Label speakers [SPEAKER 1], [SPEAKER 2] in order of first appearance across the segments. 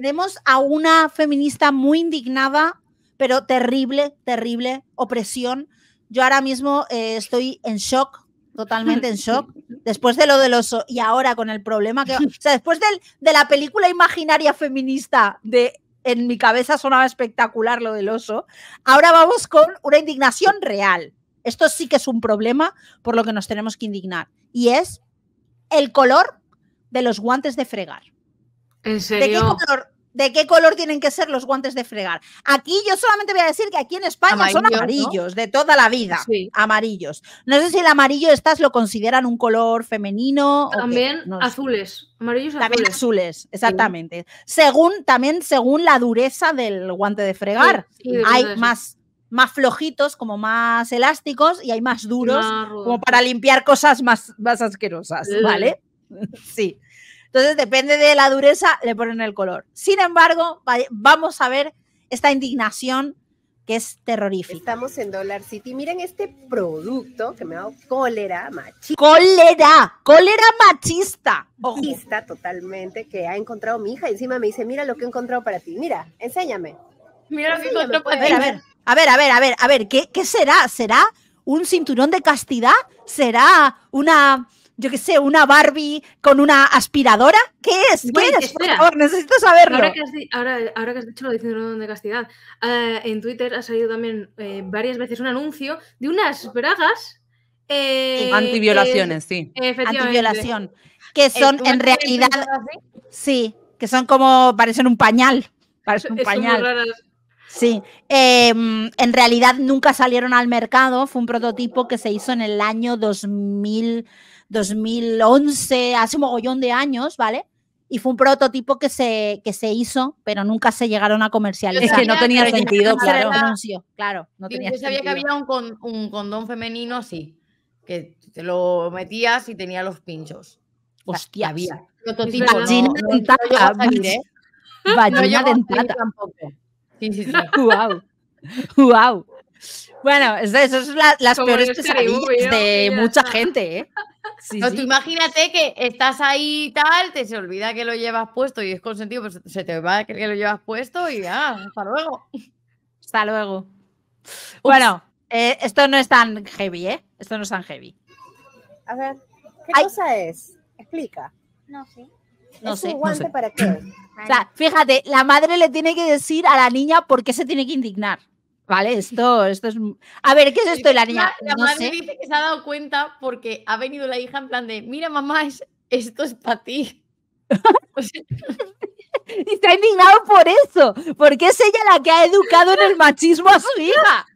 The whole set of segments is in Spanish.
[SPEAKER 1] tenemos a una feminista muy indignada, pero terrible, terrible opresión. Yo ahora mismo eh, estoy en shock, totalmente en shock, después de lo del oso y ahora con el problema que... O sea, después de la película imaginaria feminista de... En mi cabeza sonaba espectacular lo del oso. Ahora vamos con una indignación real. Esto sí que es un problema por lo que nos tenemos que indignar. Y es el color de los guantes de fregar. ¿De qué color? tienen que ser los guantes de fregar. Aquí yo solamente voy a decir que aquí en España son amarillos, de toda la vida. Amarillos. No sé si el amarillo estas lo consideran un color femenino. También o azules. Amarillos azules. También azules, exactamente. Según, también según la dureza del guante de fregar. hay más, más flojitos, como más elásticos, y hay más duros, como para limpiar cosas más, más asquerosas, ¿vale? Sí. Entonces, depende de la dureza, le ponen el color. Sin embargo, vamos a ver esta indignación que es terrorífica. Estamos
[SPEAKER 2] en Dollar City. Miren este producto que me ha dado cólera machista. ¡Cólera! ¡Cólera machista! Machista totalmente, que ha encontrado mi hija. Y encima me dice, mira lo que he encontrado para ti. Mira, enséñame.
[SPEAKER 3] Mira lo que encontró para pues. ti.
[SPEAKER 2] A ver, a ver, a ver, a ver, a
[SPEAKER 1] ver, ¿qué, qué será? ¿Será un cinturón de castidad? ¿Será una yo qué sé, una Barbie con una aspiradora? ¿Qué es? ¿Qué es? necesito saberlo. Ahora
[SPEAKER 3] que has, dicho lo de castidad, eh, en Twitter ha salido también eh, varias veces un anuncio de unas bragas. Eh, antiviolaciones, sí.
[SPEAKER 1] Antiviolación. Que son en realidad. Sí, que son como, parecen un pañal. Parecen un pañal. Sí, en realidad nunca salieron al mercado, fue un prototipo que se hizo en el año 2000, 2011, hace un mogollón de años, ¿vale? Y fue un prototipo que se, que se hizo, pero nunca se llegaron a comercializar. Es que no tenía sentido, claro.
[SPEAKER 3] Yo sabía que había un, con, un condón femenino, sí, que te lo metías y tenía los pinchos. Hostia, había. Prototipo, no,
[SPEAKER 2] no, no, yo Tampoco.
[SPEAKER 3] Sí, sí,
[SPEAKER 1] Bueno, esas son las peores pesadillas de mucha gente, ¿eh?
[SPEAKER 3] imagínate que estás ahí y tal, te se olvida que lo llevas puesto y es consentido, pues se te va que lo llevas puesto y ya, hasta luego. Hasta luego.
[SPEAKER 2] Bueno,
[SPEAKER 1] eh, esto no es tan heavy, ¿eh? Esto no es tan heavy.
[SPEAKER 2] A ver, ¿qué cosa es? Explica. No, sí. No sé, para qué?
[SPEAKER 1] fíjate, la madre le tiene que decir a la niña por qué se tiene que indignar. Vale, esto, esto es. A ver, ¿qué es esto de la niña? La, madre dice
[SPEAKER 3] que se ha dado cuenta porque ha venido la hija en plan de: Mira, mamá, esto es para ti. y está indignado por eso, porque es ella la que ha educado en el machismo a su hija.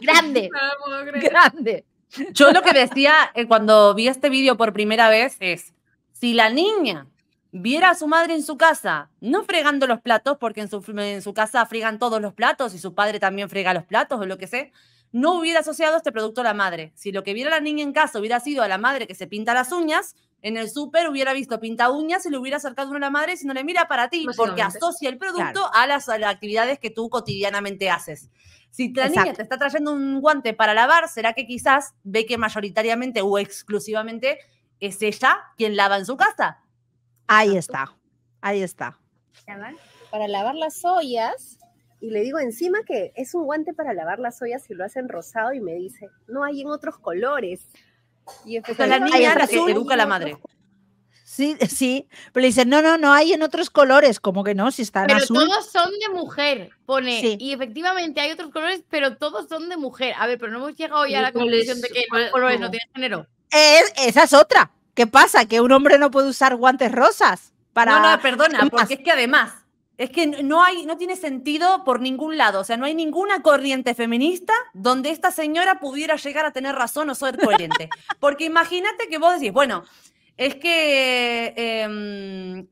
[SPEAKER 3] Grande. grande.
[SPEAKER 4] Yo lo que decía eh, cuando vi este vídeo por primera vez es: si la niña viera a su madre en su casa, no fregando los platos, porque en su, en su casa fregan todos los platos y su padre también frega los platos o lo que sea, no hubiera asociado este producto a la madre. Si lo que viera la niña en casa hubiera sido a la madre que se pinta las uñas, en el súper hubiera visto pinta uñas y le hubiera acercado uno a la madre si no le mira para ti, porque asocia el producto a, las, actividades que tú cotidianamente haces. Si la niña te está trayendo un guante para lavar, será que quizás ve que mayoritariamente o exclusivamente es ella quien lava en su casa
[SPEAKER 1] Ahí está, ahí está.
[SPEAKER 2] Para lavar las ollas, y le digo encima que es un guante para lavar las ollas y lo hacen rosado, y me dice, no hay en otros colores. Y empezó la niña educa
[SPEAKER 1] la madre. Sí, sí, pero le dice, no, no, no hay en otros colores, como que no, si están pero azul. Pero
[SPEAKER 3] todos son de mujer, pone, sí. y efectivamente hay otros colores, pero todos son de mujer. A ver, pero no hemos llegado ya a la conclusión de que género.
[SPEAKER 1] esa es otra,
[SPEAKER 4] ¿Qué pasa? ¿Que un hombre
[SPEAKER 1] no puede usar guantes rosas?
[SPEAKER 3] No, no, perdona, porque es que además,
[SPEAKER 4] es que no hay, no tiene sentido por ningún lado. O sea, no hay ninguna corriente feminista donde esta señora pudiera llegar a tener razón o ser coherente. Porque imagínate que vos decís, bueno, es que em,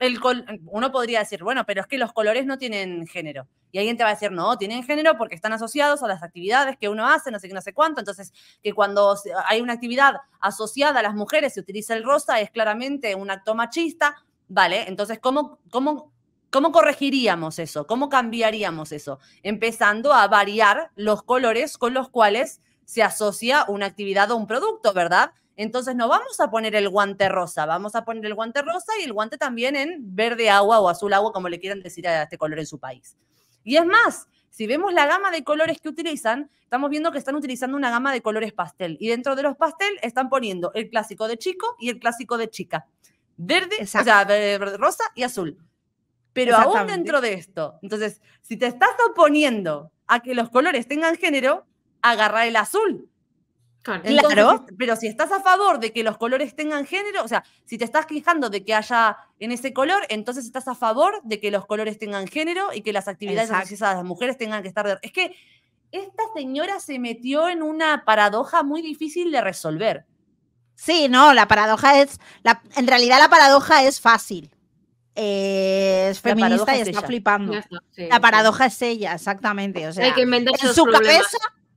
[SPEAKER 4] uno podría decir, bueno, pero es que los colores no tienen género. Y alguien te va a decir, no, tienen género porque están asociados a las actividades que uno hace, no sé qué, no sé cuánto. Entonces, que cuando hay una actividad asociada a las mujeres se utiliza el rosa es claramente un acto machista. Vale, entonces, ¿cómo, cómo cómo corregiríamos eso? ¿Cómo cambiaríamos eso? Empezando a variar los colores con los cuales se asocia una actividad o un producto, ¿verdad? Entonces no vamos a poner el guante rosa, vamos a poner el guante rosa y el guante también en verde agua o azul agua, como le quieran decir a este color en su país. Y es más, si vemos la gama de colores que utilizan, estamos viendo que están utilizando una gama de colores pastel. Y dentro de los pastel están poniendo el clásico de chico y el clásico de chica. Verde, rosa y azul.
[SPEAKER 3] Pero aún dentro de
[SPEAKER 4] esto, entonces, si te estás oponiendo a que los colores tengan género, agarra el azul, Claro, Pero si estás a favor de que los colores tengan género, o sea, si te estás quejando de que haya en ese color, entonces estás a favor de que los colores tengan género y que las actividades asociadas a las mujeres tengan que estar. De... Es que esta señora se metió en una paradoja muy difícil de resolver.
[SPEAKER 1] Sí, no, la paradoja es. La, en realidad, la paradoja es fácil. Eh, es feminista y está flipando. la paradoja es ella, exactamente. O sea, Hay que en su cabeza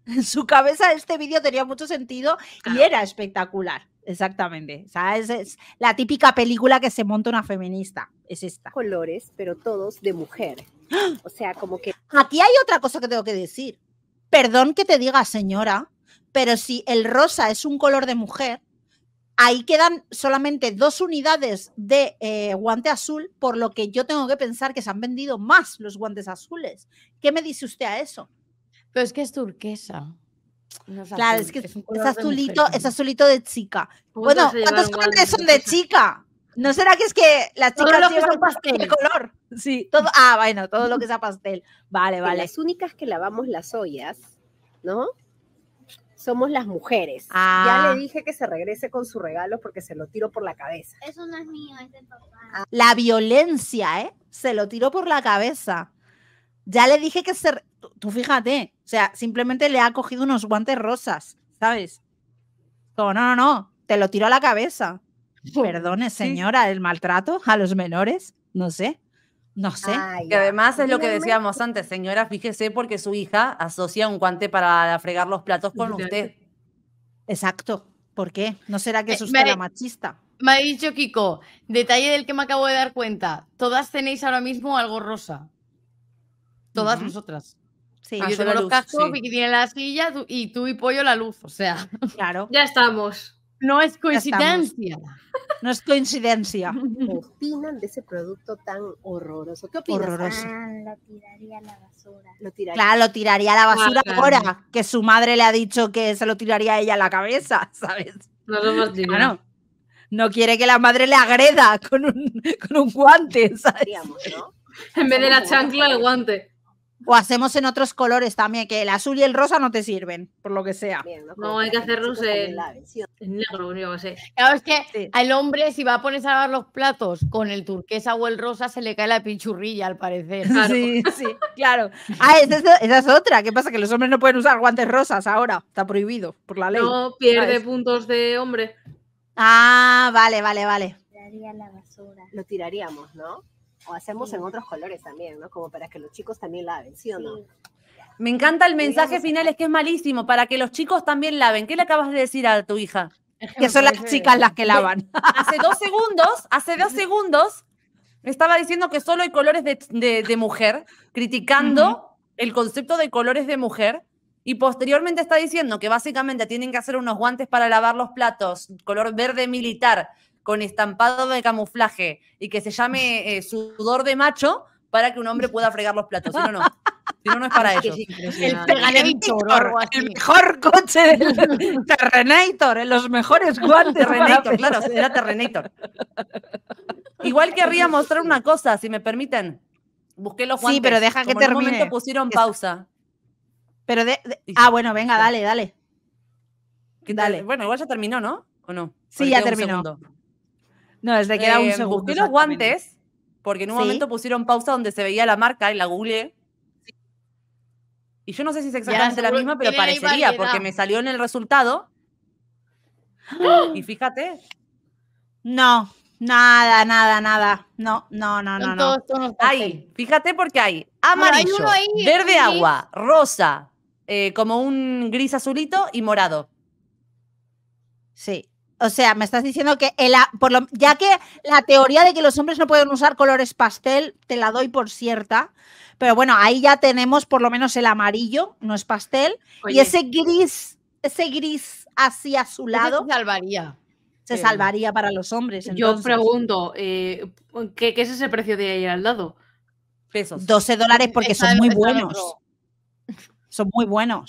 [SPEAKER 1] en su cabeza este vídeo tenía mucho sentido y era espectacular. Exactamente. O es, la típica película que se monta una feminista. Es esta. Colores, pero todos de mujer. ¡Ah! O sea, como que... Aquí hay otra cosa que tengo que decir. Perdón que te diga, señora, pero si el rosa es un color de mujer, ahí quedan solamente dos unidades de eh, guante azul, por lo que yo tengo que pensar que se han vendido más los guantes azules. ¿Qué me dice usted a eso?
[SPEAKER 3] Pero es que es turquesa. claro, es que es, azulito, es azulito de chica. Pues bueno, ¿cuántos colores son
[SPEAKER 1] de chica? ¿No será que es que las chicas lo un pastel? de color? Sí, todo, ah,
[SPEAKER 2] bueno, todo lo que sea pastel. Vale, vale. Las únicas que lavamos las ollas, ¿no? Somos las mujeres. Ya ah. le dije que se regrese con su regalo porque se lo tiro por la cabeza. Eso no es mío, es papá. La
[SPEAKER 1] violencia, ¿eh? Se lo tiró por la cabeza. Ya le dije que se... Tú, fíjate, o sea, simplemente le ha cogido unos guantes rosas, ¿sabes? Como, no, no, no, te lo tiro a la cabeza. Perdone, señora, el maltrato a los menores, no sé. No sé. que
[SPEAKER 4] además es lo que decíamos antes, señora, fíjese porque su hija asocia un guante para fregar los platos
[SPEAKER 1] con usted. Exacto. ¿Por qué? ¿No será que eh, es usted machista? Me
[SPEAKER 3] ha dicho Kiko, detalle del que me acabo de dar cuenta, todas tenéis ahora mismo algo rosa todas nosotras. Sí, yo tengo los cascos, Vicky tiene la silla y tú y Pollo la luz, o sea. Claro. Ya estamos. No es coincidencia.
[SPEAKER 2] No es coincidencia. ¿Qué opinan de ese producto tan horroroso? ¿Qué opinas? Ah, lo tiraría a la basura. Claro, lo tiraría a la basura ahora,
[SPEAKER 1] que su madre le ha dicho que se lo tiraría ella a la cabeza, ¿sabes? No lo No quiere que la madre le agreda con un, con un guante, ¿sabes? En vez de la chancla, el guante. O hacemos en otros colores también, que el azul y el rosa no te sirven, por
[SPEAKER 3] lo que sea. no, hay que hacerlos en,
[SPEAKER 1] negro, yo sé.
[SPEAKER 3] Claro, es que al hombre, si va a ponerse a lavar los platos con el turquesa o el rosa, se le cae la pinchurrilla, al parecer. Claro. Sí, sí, claro.
[SPEAKER 1] Ah, esa es, otra. ¿Qué pasa? Que los hombres no pueden usar guantes rosas ahora.
[SPEAKER 2] Está prohibido por la ley. No pierde
[SPEAKER 1] puntos de hombre. Ah, vale,
[SPEAKER 4] vale, vale.
[SPEAKER 2] Lo tiraríamos, ¿no? o hacemos en otros colores también, ¿no? Como para que los chicos también laven, ¿sí o no?
[SPEAKER 4] Me encanta el mensaje final, es que es malísimo, para que los chicos también laven. ¿Qué le acabas de decir a tu hija? Que son las chicas las que lavan. Hace dos segundos, hace dos segundos, me estaba diciendo que solo hay colores de, de, mujer, criticando el concepto de colores de mujer, y posteriormente está diciendo que básicamente tienen que hacer unos guantes para lavar los platos, color verde militar, con estampado de camuflaje y que se llame eh, sudor de macho para que un hombre pueda fregar los platos. Si no, no. Si no, no es para eso. el Terrenator,
[SPEAKER 3] el mejor
[SPEAKER 4] coche del Terrenator, eh, los mejores guantes. Terrenator, claro, era Terrenator.
[SPEAKER 3] Igual querría
[SPEAKER 4] mostrar una cosa, si me permiten. Busqué los guantes. Sí, pero deja que termine. En un momento pusieron pausa. Pero ah, bueno, venga, dale, dale. dale. Bueno, igual ya terminó, ¿no? ¿O no? Sí, ya terminó. No, desde que era un em, segundo. Busqué los guantes, porque en un momento pusieron pausa donde se veía la marca y la googleé. Y yo no sé si es exactamente la misma, pero parecería, porque me salió en el resultado. ¡Ah! Y fíjate.
[SPEAKER 1] No, nada, nada, nada. No, no, no, no. no. Ahí, fíjate porque
[SPEAKER 4] hay amarillo, verde agua, rosa, eh, como un gris azulito y morado. Sí. O sea, me estás diciendo que el,
[SPEAKER 1] por lo, ya que la teoría de que los hombres no pueden usar colores pastel, te la doy por cierta. Pero bueno, ahí ya tenemos por lo menos el amarillo, no es pastel. Y ese gris, ese gris así azulado. Se salvaría.
[SPEAKER 3] Se eh, salvaría para los hombres. Yo pregunto, eh, ¿qué, es ese precio de ahí al lado? Pesos. 12 dólares porque son muy buenos.
[SPEAKER 1] Son muy buenos.